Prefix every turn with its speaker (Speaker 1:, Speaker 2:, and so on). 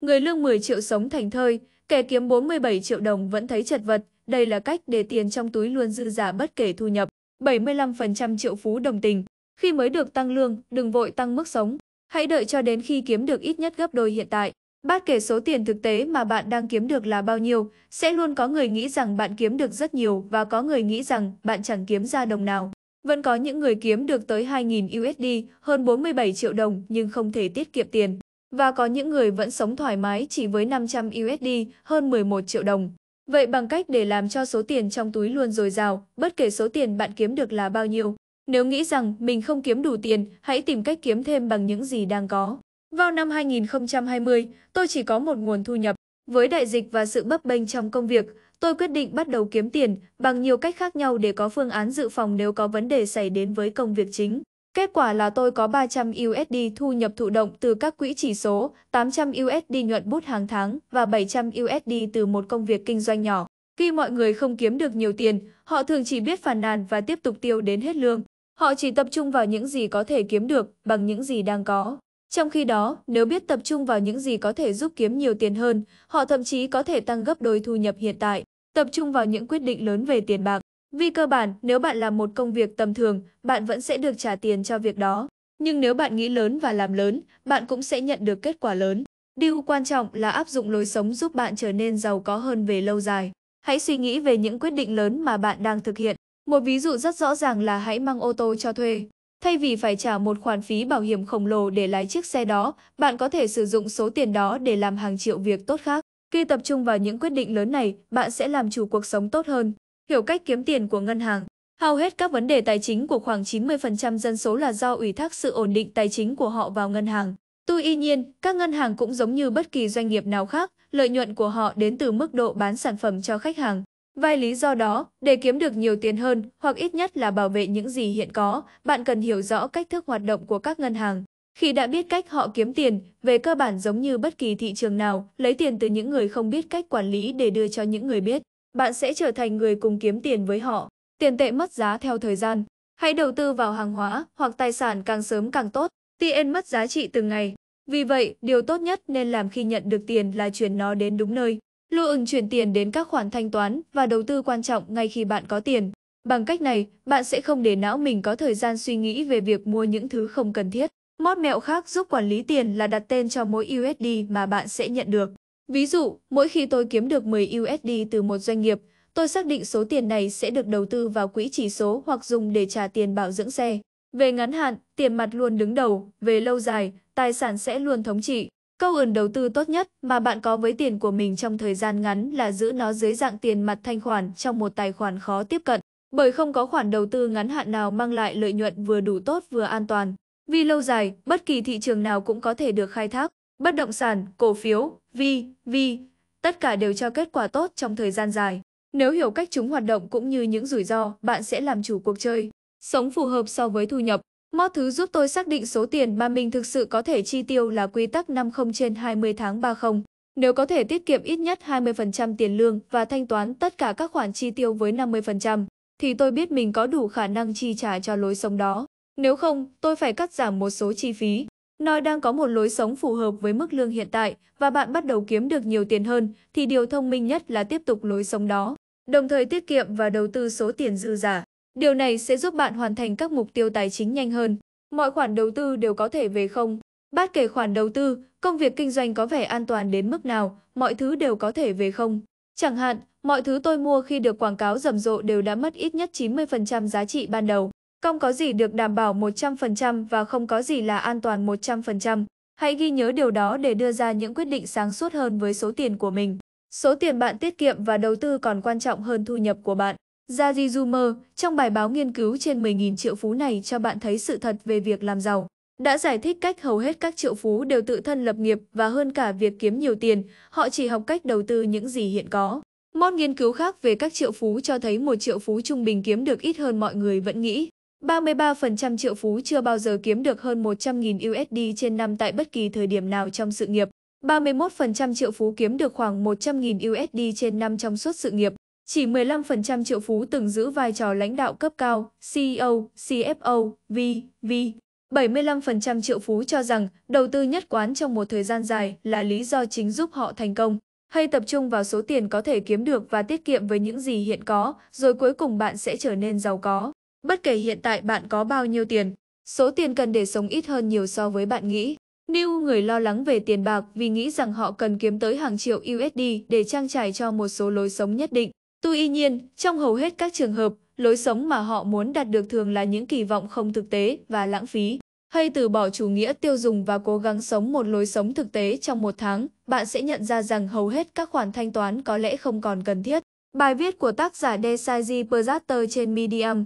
Speaker 1: Người lương 10 triệu sống thành thơi, kẻ kiếm 47 triệu đồng vẫn thấy chật vật, đây là cách để tiền trong túi luôn dư giả bất kể thu nhập. 75% triệu phú đồng tình. Khi mới được tăng lương, đừng vội tăng mức sống. Hãy đợi cho đến khi kiếm được ít nhất gấp đôi hiện tại. Bát kể số tiền thực tế mà bạn đang kiếm được là bao nhiêu, sẽ luôn có người nghĩ rằng bạn kiếm được rất nhiều và có người nghĩ rằng bạn chẳng kiếm ra đồng nào. Vẫn có những người kiếm được tới 2.000 USD, hơn 47 triệu đồng nhưng không thể tiết kiệm tiền. Và có những người vẫn sống thoải mái chỉ với 500 USD, hơn 11 triệu đồng. Vậy bằng cách để làm cho số tiền trong túi luôn dồi dào, bất kể số tiền bạn kiếm được là bao nhiêu. Nếu nghĩ rằng mình không kiếm đủ tiền, hãy tìm cách kiếm thêm bằng những gì đang có. Vào năm 2020, tôi chỉ có một nguồn thu nhập. Với đại dịch và sự bấp bênh trong công việc, tôi quyết định bắt đầu kiếm tiền bằng nhiều cách khác nhau để có phương án dự phòng nếu có vấn đề xảy đến với công việc chính. Kết quả là tôi có 300 USD thu nhập thụ động từ các quỹ chỉ số, 800 USD nhuận bút hàng tháng và 700 USD từ một công việc kinh doanh nhỏ. Khi mọi người không kiếm được nhiều tiền, họ thường chỉ biết phàn nàn và tiếp tục tiêu đến hết lương. Họ chỉ tập trung vào những gì có thể kiếm được bằng những gì đang có. Trong khi đó, nếu biết tập trung vào những gì có thể giúp kiếm nhiều tiền hơn, họ thậm chí có thể tăng gấp đôi thu nhập hiện tại, tập trung vào những quyết định lớn về tiền bạc. Vì cơ bản, nếu bạn làm một công việc tầm thường, bạn vẫn sẽ được trả tiền cho việc đó. Nhưng nếu bạn nghĩ lớn và làm lớn, bạn cũng sẽ nhận được kết quả lớn. Điều quan trọng là áp dụng lối sống giúp bạn trở nên giàu có hơn về lâu dài. Hãy suy nghĩ về những quyết định lớn mà bạn đang thực hiện. Một ví dụ rất rõ ràng là hãy mang ô tô cho thuê. Thay vì phải trả một khoản phí bảo hiểm khổng lồ để lái chiếc xe đó, bạn có thể sử dụng số tiền đó để làm hàng triệu việc tốt khác. Khi tập trung vào những quyết định lớn này, bạn sẽ làm chủ cuộc sống tốt hơn. Hiểu cách kiếm tiền của ngân hàng Hầu hết các vấn đề tài chính của khoảng 90% dân số là do ủy thác sự ổn định tài chính của họ vào ngân hàng. Tuy nhiên, các ngân hàng cũng giống như bất kỳ doanh nghiệp nào khác, lợi nhuận của họ đến từ mức độ bán sản phẩm cho khách hàng. Vài lý do đó, để kiếm được nhiều tiền hơn hoặc ít nhất là bảo vệ những gì hiện có, bạn cần hiểu rõ cách thức hoạt động của các ngân hàng. Khi đã biết cách họ kiếm tiền, về cơ bản giống như bất kỳ thị trường nào, lấy tiền từ những người không biết cách quản lý để đưa cho những người biết bạn sẽ trở thành người cùng kiếm tiền với họ. Tiền tệ mất giá theo thời gian. Hãy đầu tư vào hàng hóa hoặc tài sản càng sớm càng tốt. Tiền mất giá trị từng ngày. Vì vậy, điều tốt nhất nên làm khi nhận được tiền là chuyển nó đến đúng nơi. Lưu ứng chuyển tiền đến các khoản thanh toán và đầu tư quan trọng ngay khi bạn có tiền. Bằng cách này, bạn sẽ không để não mình có thời gian suy nghĩ về việc mua những thứ không cần thiết. Mót mẹo khác giúp quản lý tiền là đặt tên cho mỗi USD mà bạn sẽ nhận được. Ví dụ, mỗi khi tôi kiếm được 10 USD từ một doanh nghiệp, tôi xác định số tiền này sẽ được đầu tư vào quỹ chỉ số hoặc dùng để trả tiền bảo dưỡng xe. Về ngắn hạn, tiền mặt luôn đứng đầu, về lâu dài, tài sản sẽ luôn thống trị. Câu ẩn đầu tư tốt nhất mà bạn có với tiền của mình trong thời gian ngắn là giữ nó dưới dạng tiền mặt thanh khoản trong một tài khoản khó tiếp cận, bởi không có khoản đầu tư ngắn hạn nào mang lại lợi nhuận vừa đủ tốt vừa an toàn. Vì lâu dài, bất kỳ thị trường nào cũng có thể được khai thác, bất động sản, cổ phiếu, vi, vi, tất cả đều cho kết quả tốt trong thời gian dài. Nếu hiểu cách chúng hoạt động cũng như những rủi ro, bạn sẽ làm chủ cuộc chơi. Sống phù hợp so với thu nhập. Mọi thứ giúp tôi xác định số tiền mà mình thực sự có thể chi tiêu là quy tắc 50 trên 20 tháng 30. Nếu có thể tiết kiệm ít nhất 20% tiền lương và thanh toán tất cả các khoản chi tiêu với 50%, thì tôi biết mình có đủ khả năng chi trả cho lối sống đó. Nếu không, tôi phải cắt giảm một số chi phí. Nói đang có một lối sống phù hợp với mức lương hiện tại và bạn bắt đầu kiếm được nhiều tiền hơn thì điều thông minh nhất là tiếp tục lối sống đó, đồng thời tiết kiệm và đầu tư số tiền dư giả. Điều này sẽ giúp bạn hoàn thành các mục tiêu tài chính nhanh hơn. Mọi khoản đầu tư đều có thể về không. bất kể khoản đầu tư, công việc kinh doanh có vẻ an toàn đến mức nào, mọi thứ đều có thể về không. Chẳng hạn, mọi thứ tôi mua khi được quảng cáo rầm rộ đều đã mất ít nhất 90% giá trị ban đầu. Không có gì được đảm bảo 100% và không có gì là an toàn 100%. Hãy ghi nhớ điều đó để đưa ra những quyết định sáng suốt hơn với số tiền của mình. Số tiền bạn tiết kiệm và đầu tư còn quan trọng hơn thu nhập của bạn. Zari Zumer, trong bài báo nghiên cứu trên 10.000 triệu phú này cho bạn thấy sự thật về việc làm giàu, đã giải thích cách hầu hết các triệu phú đều tự thân lập nghiệp và hơn cả việc kiếm nhiều tiền, họ chỉ học cách đầu tư những gì hiện có. Một nghiên cứu khác về các triệu phú cho thấy một triệu phú trung bình kiếm được ít hơn mọi người vẫn nghĩ. 33% triệu phú chưa bao giờ kiếm được hơn 100.000 USD trên năm tại bất kỳ thời điểm nào trong sự nghiệp. 31% triệu phú kiếm được khoảng 100.000 USD trên năm trong suốt sự nghiệp. Chỉ 15% triệu phú từng giữ vai trò lãnh đạo cấp cao, CEO, CFO, VV. 75% triệu phú cho rằng đầu tư nhất quán trong một thời gian dài là lý do chính giúp họ thành công. Hay tập trung vào số tiền có thể kiếm được và tiết kiệm với những gì hiện có, rồi cuối cùng bạn sẽ trở nên giàu có. Bất kể hiện tại bạn có bao nhiêu tiền, số tiền cần để sống ít hơn nhiều so với bạn nghĩ. New người lo lắng về tiền bạc vì nghĩ rằng họ cần kiếm tới hàng triệu USD để trang trải cho một số lối sống nhất định. Tuy nhiên, trong hầu hết các trường hợp, lối sống mà họ muốn đạt được thường là những kỳ vọng không thực tế và lãng phí. Hay từ bỏ chủ nghĩa tiêu dùng và cố gắng sống một lối sống thực tế trong một tháng, bạn sẽ nhận ra rằng hầu hết các khoản thanh toán có lẽ không còn cần thiết. Bài viết của tác giả Desai Perzater trên Medium